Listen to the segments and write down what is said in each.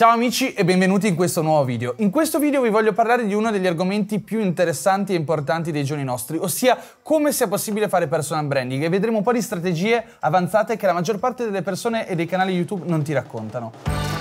Ciao amici e benvenuti in questo nuovo video. In questo video vi voglio parlare di uno degli argomenti più interessanti e importanti dei giorni nostri, ossia come sia possibile fare personal branding e vedremo un po' di strategie avanzate che la maggior parte delle persone e dei canali YouTube non ti raccontano.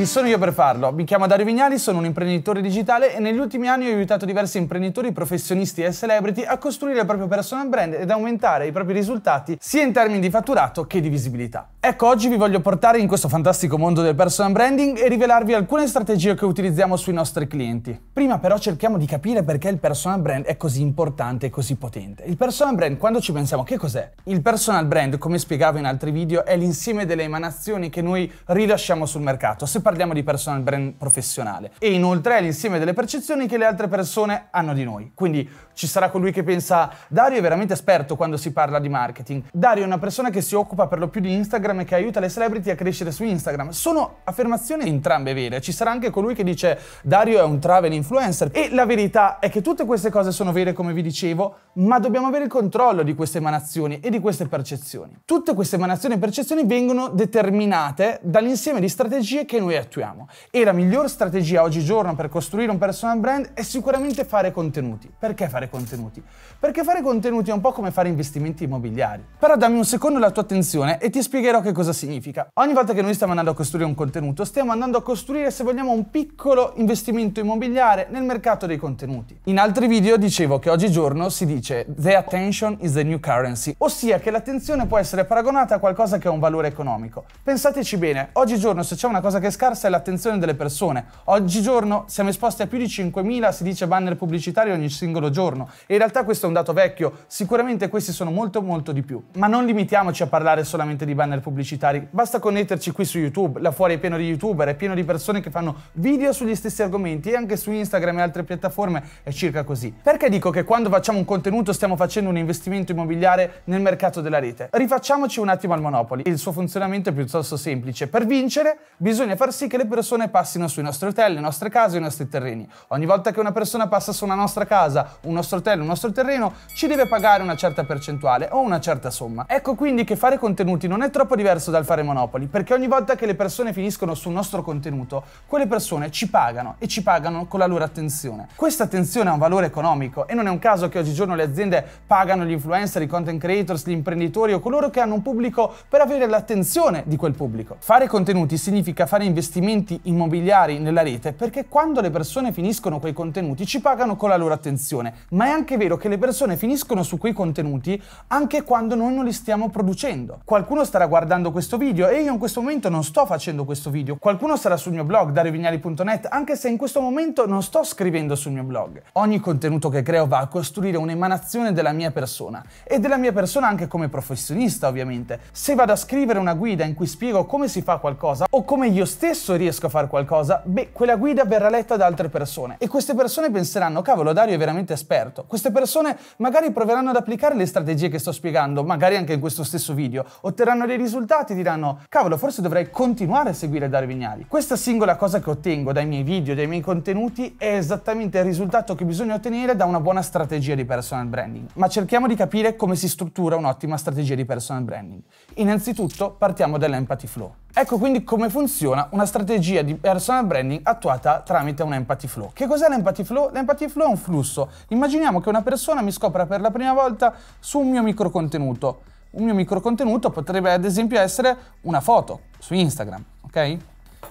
Chi sono io per farlo? Mi chiamo Dario Vignali, sono un imprenditore digitale e negli ultimi anni ho aiutato diversi imprenditori, professionisti e celebrity a costruire il proprio personal brand ed aumentare i propri risultati sia in termini di fatturato che di visibilità. Ecco, oggi vi voglio portare in questo fantastico mondo del personal branding e rivelarvi alcune strategie che utilizziamo sui nostri clienti. Prima però cerchiamo di capire perché il personal brand è così importante e così potente. Il personal brand, quando ci pensiamo, che cos'è? Il personal brand, come spiegavo in altri video, è l'insieme delle emanazioni che noi rilasciamo sul mercato. Se parliamo di personal brand professionale. E inoltre è l'insieme delle percezioni che le altre persone hanno di noi. Quindi ci sarà colui che pensa Dario è veramente esperto quando si parla di marketing. Dario è una persona che si occupa per lo più di Instagram e che aiuta le celebrity a crescere su Instagram. Sono affermazioni entrambe vere. Ci sarà anche colui che dice Dario è un travel influencer. E la verità è che tutte queste cose sono vere come vi dicevo, ma dobbiamo avere il controllo di queste emanazioni e di queste percezioni. Tutte queste emanazioni e percezioni vengono determinate dall'insieme di strategie che noi attuiamo e la miglior strategia oggigiorno per costruire un personal brand è sicuramente fare contenuti. Perché fare contenuti? Perché fare contenuti è un po' come fare investimenti immobiliari. Però dammi un secondo la tua attenzione e ti spiegherò che cosa significa. Ogni volta che noi stiamo andando a costruire un contenuto, stiamo andando a costruire, se vogliamo, un piccolo investimento immobiliare nel mercato dei contenuti. In altri video dicevo che oggigiorno si dice dice The attention is the new currency, ossia che l'attenzione può essere paragonata a qualcosa che ha un valore economico. Pensateci bene, oggigiorno se c'è una cosa che è scarsa è l'attenzione delle persone. Oggigiorno siamo esposti a più di 5.000, si dice, banner pubblicitari ogni singolo giorno. E in realtà questo è un dato vecchio, sicuramente questi sono molto molto di più. Ma non limitiamoci a parlare solamente di banner pubblicitari, basta connetterci qui su YouTube, là fuori è pieno di youtuber, è pieno di persone che fanno video sugli stessi argomenti e anche su Instagram e altre piattaforme è circa così. Perché dico che quando facciamo un contenuto ottenuto stiamo facendo un investimento immobiliare nel mercato della rete. Rifacciamoci un attimo al Monopoli. Il suo funzionamento è piuttosto semplice. Per vincere bisogna far sì che le persone passino sui nostri hotel, le nostre case, i nostri terreni. Ogni volta che una persona passa su una nostra casa, un nostro hotel, un nostro terreno, ci deve pagare una certa percentuale o una certa somma. Ecco quindi che fare contenuti non è troppo diverso dal fare Monopoli, perché ogni volta che le persone finiscono sul nostro contenuto, quelle persone ci pagano e ci pagano con la loro attenzione. Questa attenzione ha un valore economico e non è un caso che oggigiorno le le aziende pagano gli influencer, i content creators, gli imprenditori o coloro che hanno un pubblico per avere l'attenzione di quel pubblico. Fare contenuti significa fare investimenti immobiliari nella rete perché quando le persone finiscono quei contenuti ci pagano con la loro attenzione, ma è anche vero che le persone finiscono su quei contenuti anche quando noi non li stiamo producendo. Qualcuno starà guardando questo video e io in questo momento non sto facendo questo video. Qualcuno sarà sul mio blog dariovignali.net anche se in questo momento non sto scrivendo sul mio blog. Ogni contenuto che creo va a costruire un'emanazione emanazione della mia persona e della mia persona anche come professionista ovviamente. Se vado a scrivere una guida in cui spiego come si fa qualcosa o come io stesso riesco a fare qualcosa, beh, quella guida verrà letta da altre persone e queste persone penseranno cavolo Dario è veramente esperto. Queste persone magari proveranno ad applicare le strategie che sto spiegando, magari anche in questo stesso video, otterranno dei risultati e diranno cavolo forse dovrei continuare a seguire Dario Vignali. Questa singola cosa che ottengo dai miei video, dai miei contenuti è esattamente il risultato che bisogna ottenere da una buona strategia di personalizzazione personal branding, ma cerchiamo di capire come si struttura un'ottima strategia di personal branding. Innanzitutto partiamo dall'empathy flow. Ecco quindi come funziona una strategia di personal branding attuata tramite un empathy flow. Che cos'è l'empathy flow? L'empathy flow è un flusso. Immaginiamo che una persona mi scopra per la prima volta su un mio microcontenuto. Un mio microcontenuto potrebbe ad esempio essere una foto su Instagram, ok?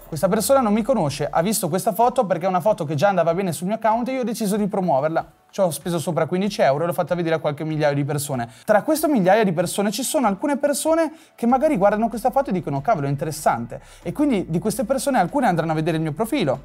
Questa persona non mi conosce, ha visto questa foto perché è una foto che già andava bene sul mio account e io ho deciso di promuoverla ci cioè, ho speso sopra 15 euro e l'ho fatta vedere a qualche migliaio di persone. Tra queste migliaia di persone ci sono alcune persone che magari guardano questa foto e dicono cavolo è interessante e quindi di queste persone alcune andranno a vedere il mio profilo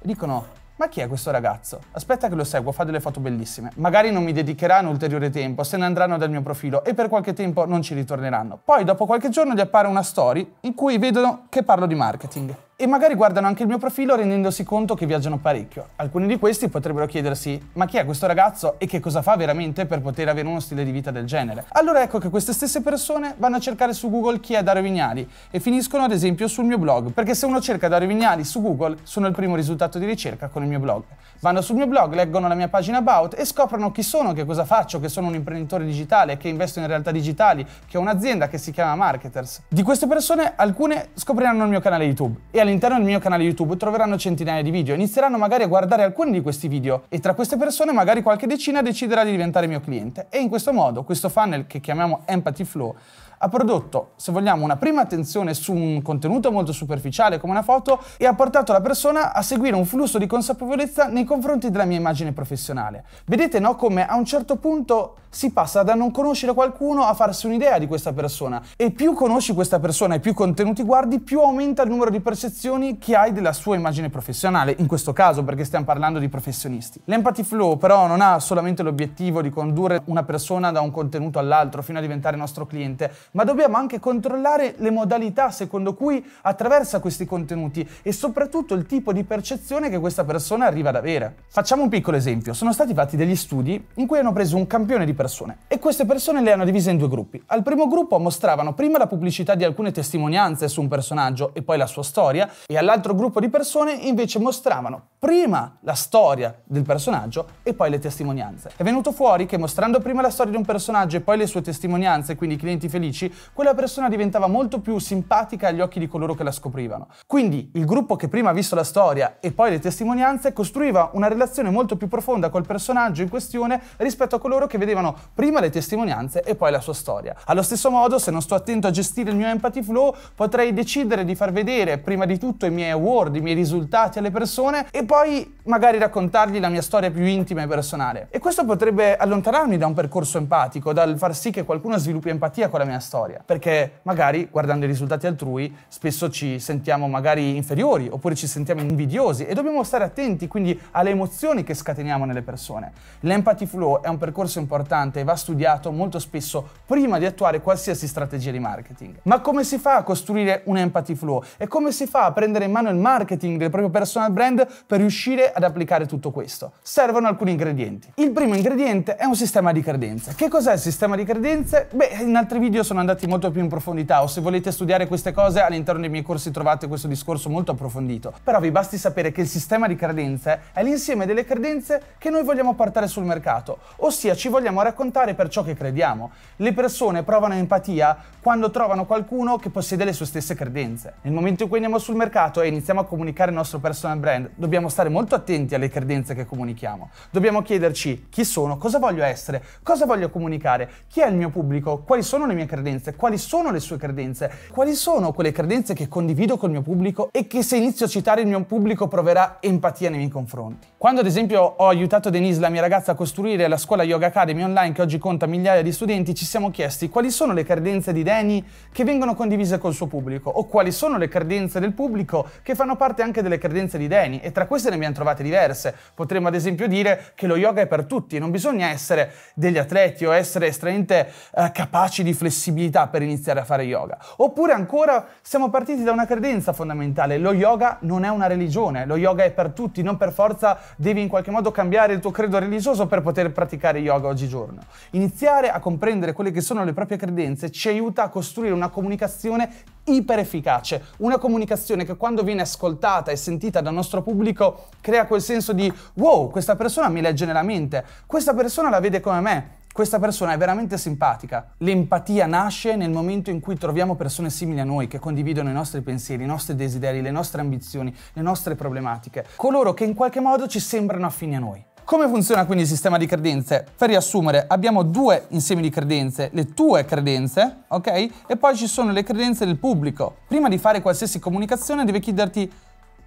e dicono ma chi è questo ragazzo? Aspetta che lo seguo, fa delle foto bellissime. Magari non mi dedicheranno ulteriore tempo, se ne andranno dal mio profilo e per qualche tempo non ci ritorneranno. Poi dopo qualche giorno gli appare una story in cui vedono che parlo di marketing e magari guardano anche il mio profilo rendendosi conto che viaggiano parecchio. Alcuni di questi potrebbero chiedersi ma chi è questo ragazzo e che cosa fa veramente per poter avere uno stile di vita del genere? Allora ecco che queste stesse persone vanno a cercare su Google chi è Dario Vignali e finiscono ad esempio sul mio blog, perché se uno cerca Dario Vignali su Google sono il primo risultato di ricerca con il mio blog. Vanno sul mio blog, leggono la mia pagina about e scoprono chi sono, che cosa faccio, che sono un imprenditore digitale, che investo in realtà digitali, che ho un'azienda che si chiama Marketers. Di queste persone alcune scopriranno il mio canale YouTube e all'interno del mio canale YouTube troveranno centinaia di video, inizieranno magari a guardare alcuni di questi video e tra queste persone magari qualche decina deciderà di diventare mio cliente e in questo modo questo funnel che chiamiamo Empathy Flow ha prodotto, se vogliamo, una prima attenzione su un contenuto molto superficiale come una foto e ha portato la persona a seguire un flusso di consapevolezza nei confronti della mia immagine professionale. Vedete no come a un certo punto si passa da non conoscere qualcuno a farsi un'idea di questa persona e più conosci questa persona e più contenuti guardi, più aumenta il numero di percezioni che hai della sua immagine professionale, in questo caso perché stiamo parlando di professionisti. L'empathy flow però non ha solamente l'obiettivo di condurre una persona da un contenuto all'altro fino a diventare nostro cliente, ma dobbiamo anche controllare le modalità secondo cui attraversa questi contenuti e soprattutto il tipo di percezione che questa persona arriva ad avere. Facciamo un piccolo esempio. Sono stati fatti degli studi in cui hanno preso un campione di persone e queste persone le hanno divise in due gruppi. Al primo gruppo mostravano prima la pubblicità di alcune testimonianze su un personaggio e poi la sua storia e all'altro gruppo di persone invece mostravano prima la storia del personaggio e poi le testimonianze. È venuto fuori che mostrando prima la storia di un personaggio e poi le sue testimonianze, quindi i clienti felici, pubblici, quella persona diventava molto più simpatica agli occhi di coloro che la scoprivano. Quindi il gruppo che prima ha visto la storia e poi le testimonianze costruiva una relazione molto più profonda col personaggio in questione rispetto a coloro che vedevano prima le testimonianze e poi la sua storia. Allo stesso modo, se non sto attento a gestire il mio empathy flow, potrei decidere di far vedere prima di tutto i miei award, i miei risultati alle persone e poi magari raccontargli la mia storia più intima e personale. E questo potrebbe allontanarmi da un percorso empatico, dal far sì che qualcuno sviluppi empatia con la mia storia, perché magari guardando i risultati altrui spesso ci sentiamo magari inferiori oppure ci sentiamo invidiosi e dobbiamo stare attenti quindi alle emozioni che scateniamo nelle persone. L'empathy flow è un percorso importante e va studiato molto spesso prima di attuare qualsiasi strategia di marketing. Ma come si fa a costruire un empathy flow e come si fa a prendere in mano il marketing del proprio personal brand per riuscire ad applicare tutto questo? Servono alcuni ingredienti. Il primo ingrediente è un sistema di credenze. Che cos'è il sistema di credenze? Beh, in altri video sono sono andati molto più in profondità o se volete studiare queste cose all'interno dei miei corsi trovate questo discorso molto approfondito. Però vi basti sapere che il sistema di credenze è l'insieme delle credenze che noi vogliamo portare sul mercato, ossia ci vogliamo raccontare per ciò che crediamo. Le persone provano empatia quando trovano qualcuno che possiede le sue stesse credenze. Nel momento in cui andiamo sul mercato e iniziamo a comunicare il nostro personal brand, dobbiamo stare molto attenti alle credenze che comunichiamo. Dobbiamo chiederci chi sono, cosa voglio essere, cosa voglio comunicare, chi è il mio pubblico, quali sono le mie credenze credenze, quali sono le sue credenze, quali sono quelle credenze che condivido col mio pubblico e che se inizio a citare il mio pubblico proverà empatia nei miei confronti. Quando ad esempio ho aiutato Denise, la mia ragazza, a costruire la scuola Yoga Academy online che oggi conta migliaia di studenti, ci siamo chiesti quali sono le credenze di Danny che vengono condivise col suo pubblico o quali sono le credenze del pubblico che fanno parte anche delle credenze di Danny e tra queste ne abbiamo trovate diverse. Potremmo ad esempio dire che lo yoga è per tutti, non bisogna essere degli atleti o essere estremamente eh, capaci di flessibilità flessibilità per iniziare a fare yoga. Oppure ancora siamo partiti da una credenza fondamentale, lo yoga non è una religione, lo yoga è per tutti, non per forza devi in qualche modo cambiare il tuo credo religioso per poter praticare yoga oggigiorno. Iniziare a comprendere quelle che sono le proprie credenze ci aiuta a costruire una comunicazione iper efficace, una comunicazione che quando viene ascoltata e sentita dal nostro pubblico crea quel senso di wow, questa persona mi legge nella mente, questa persona la vede come me, questa persona è veramente simpatica. L'empatia nasce nel momento in cui troviamo persone simili a noi, che condividono i nostri pensieri, i nostri desideri, le nostre ambizioni, le nostre problematiche. Coloro che in qualche modo ci sembrano affini a noi. Come funziona quindi il sistema di credenze? Per riassumere, abbiamo due insiemi di credenze, le tue credenze, ok? E poi ci sono le credenze del pubblico. Prima di fare qualsiasi comunicazione deve chiederti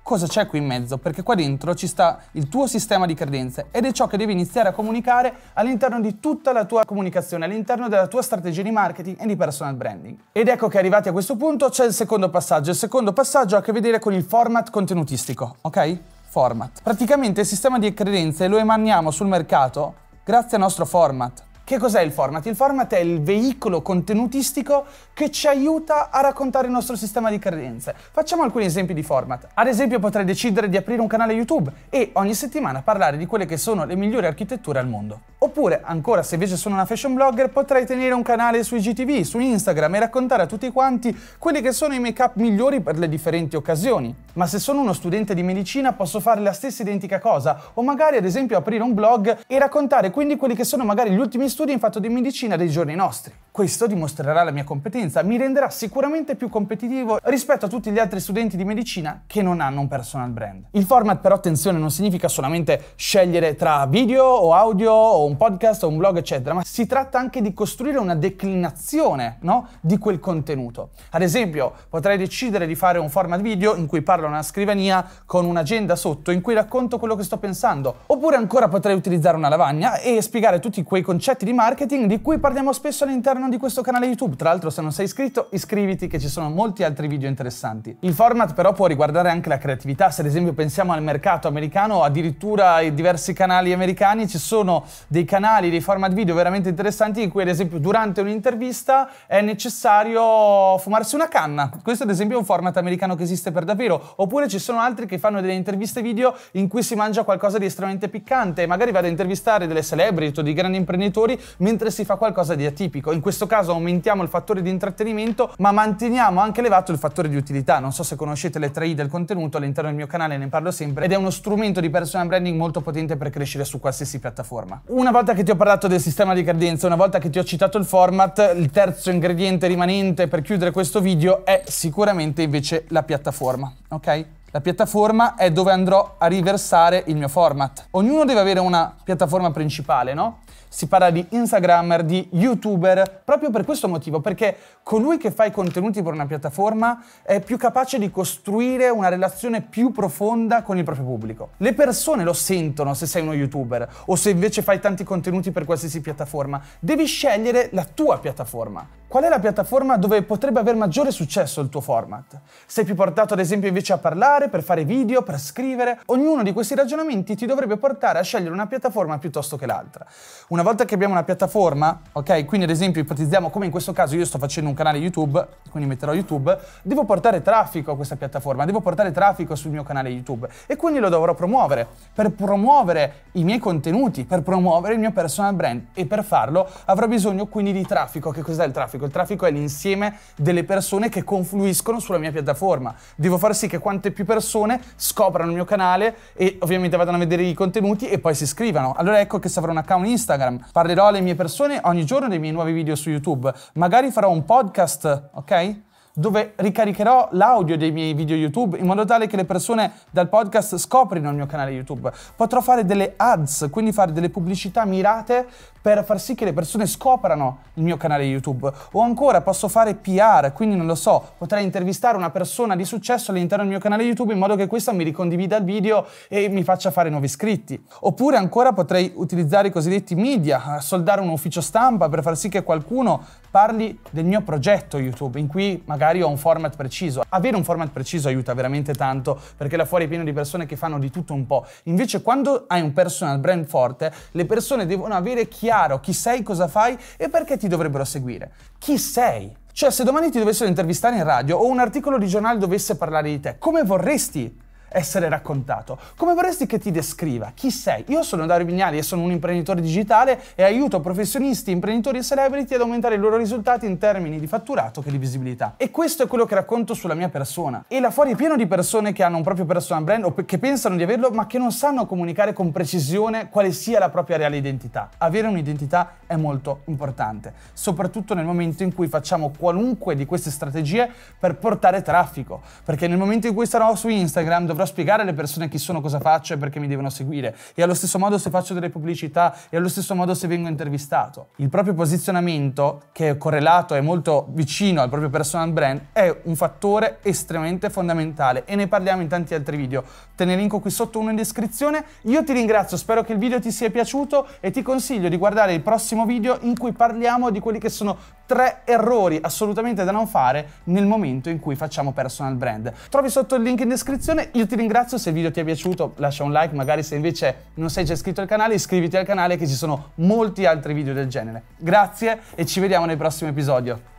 cosa c'è qui in mezzo, perché qua dentro ci sta il tuo sistema di credenze ed è ciò che devi iniziare a comunicare all'interno di tutta la tua comunicazione, all'interno della tua strategia di marketing e di personal branding. Ed ecco che arrivati a questo punto c'è il secondo passaggio. Il secondo passaggio ha a che vedere con il format contenutistico, ok? Format. Praticamente il sistema di credenze lo emaniamo sul mercato grazie al nostro format. Che cos'è il format? Il format è il veicolo contenutistico che ci aiuta a raccontare il nostro sistema di credenze. Facciamo alcuni esempi di format. Ad esempio potrei decidere di aprire un canale YouTube e ogni settimana parlare di quelle che sono le migliori architetture al mondo. Oppure, ancora, se invece sono una fashion blogger, potrei tenere un canale su IGTV, su Instagram e raccontare a tutti quanti quelli che sono i make-up migliori per le differenti occasioni. Ma se sono uno studente di medicina, posso fare la stessa identica cosa, o magari ad esempio aprire un blog e raccontare quindi quelli che sono magari gli ultimi studi in fatto di medicina dei giorni nostri. Questo dimostrerà la mia competenza, mi renderà sicuramente più competitivo rispetto a tutti gli altri studenti di medicina che non hanno un personal brand. Il format però, attenzione, non significa solamente scegliere tra video o audio o un po' podcast o un blog, eccetera, ma si tratta anche di costruire una declinazione no? di quel contenuto. Ad esempio, potrei decidere di fare un format video in cui parlo a una scrivania con un'agenda sotto in cui racconto quello che sto pensando. Oppure ancora potrei utilizzare una lavagna e spiegare tutti quei concetti di marketing di cui parliamo spesso all'interno di questo canale YouTube. Tra l'altro, se non sei iscritto, iscriviti che ci sono molti altri video interessanti. Il format però può riguardare anche la creatività, se ad esempio pensiamo al mercato americano, addirittura ai diversi canali americani ci sono dei canali, dei format video veramente interessanti in cui ad esempio durante un'intervista è necessario fumarsi una canna. Questo ad esempio è un format americano che esiste per davvero. Oppure ci sono altri che fanno delle interviste video in cui si mangia qualcosa di estremamente piccante. Magari vado a intervistare delle celebrity o di grandi imprenditori mentre si fa qualcosa di atipico. In questo caso aumentiamo il fattore di intrattenimento ma manteniamo anche elevato il fattore di utilità. Non so se conoscete le 3I del contenuto all'interno del mio canale, ne parlo sempre ed è uno strumento di personal branding molto potente per crescere su qualsiasi piattaforma. Una volta che ti ho parlato del sistema di credenza, una volta che ti ho citato il format, il terzo ingrediente rimanente per chiudere questo video è sicuramente invece la piattaforma, ok? La piattaforma è dove andrò a riversare il mio format. Ognuno deve avere una piattaforma principale, no? Si parla di Instagrammer, di YouTuber, proprio per questo motivo, perché colui che fa i contenuti per una piattaforma è più capace di costruire una relazione più profonda con il proprio pubblico. Le persone lo sentono se sei uno YouTuber o se invece fai tanti contenuti per qualsiasi piattaforma. Devi scegliere la tua piattaforma. Qual è la piattaforma dove potrebbe avere maggiore successo il tuo format? Sei più portato ad esempio invece a parlare studiare, per fare video, per scrivere. Ognuno di questi ragionamenti ti dovrebbe portare a scegliere una piattaforma piuttosto che l'altra. Una volta che abbiamo una piattaforma, ok, quindi ad esempio ipotizziamo come in questo caso io sto facendo un canale YouTube, quindi metterò YouTube, devo portare traffico a questa piattaforma, devo portare traffico sul mio canale YouTube e quindi lo dovrò promuovere. Per promuovere i miei contenuti, per promuovere il mio personal brand e per farlo avrò bisogno quindi di traffico. Che cos'è il traffico? Il traffico è l'insieme delle persone che confluiscono sulla mia piattaforma. Devo far sì che quante più persone scoprano il mio canale e ovviamente vadano a vedere i contenuti e poi si iscrivano. Allora ecco che se avrò un account Instagram, parlerò alle mie persone ogni giorno dei miei nuovi video su YouTube, magari farò un podcast, ok? dove ricaricherò l'audio dei miei video YouTube in modo tale che le persone dal podcast scoprino il mio canale YouTube. Potrò fare delle ads, quindi fare delle pubblicità mirate per far sì che le persone scoprano il mio canale YouTube. O ancora posso fare PR, quindi non lo so, potrei intervistare una persona di successo all'interno del mio canale YouTube in modo che questa mi ricondivida il video e mi faccia fare nuovi iscritti. Oppure ancora potrei utilizzare i cosiddetti media, soldare un ufficio stampa per far sì che qualcuno parli del mio progetto YouTube, in cui magari ho un format preciso. Avere un format preciso aiuta veramente tanto, perché là fuori è pieno di persone che fanno di tutto un po'. Invece quando hai un personal brand forte, le persone devono avere chiaro chi sei, cosa fai e perché ti dovrebbero seguire. Chi sei? Cioè, se domani ti dovessero intervistare in radio o un articolo di giornale dovesse parlare di te, come vorresti essere raccontato. Come vorresti che ti descriva? Chi sei? Io sono Dario Vignali e sono un imprenditore digitale e aiuto professionisti, imprenditori e celebrity ad aumentare i loro risultati in termini di fatturato che di visibilità. E questo è quello che racconto sulla mia persona. E là fuori è pieno di persone che hanno un proprio personal brand o che pensano di averlo ma che non sanno comunicare con precisione quale sia la propria reale identità. Avere un'identità è molto importante, soprattutto nel momento in cui facciamo qualunque di queste strategie per portare traffico, perché nel momento in cui sarò su Instagram dovrò dovrò spiegare alle persone chi sono, cosa faccio e perché mi devono seguire. E allo stesso modo se faccio delle pubblicità e allo stesso modo se vengo intervistato. Il proprio posizionamento, che è correlato e molto vicino al proprio personal brand, è un fattore estremamente fondamentale e ne parliamo in tanti altri video. Te ne linko qui sotto uno in descrizione. Io ti ringrazio, spero che il video ti sia piaciuto e ti consiglio di guardare il prossimo video in cui parliamo di quelli che sono tre errori assolutamente da non fare nel momento in cui facciamo personal brand. Trovi sotto il link in descrizione, io ti ringrazio se il video ti è piaciuto, lascia un like, magari se invece non sei già iscritto al canale iscriviti al canale che ci sono molti altri video del genere. Grazie e ci vediamo nel prossimo episodio.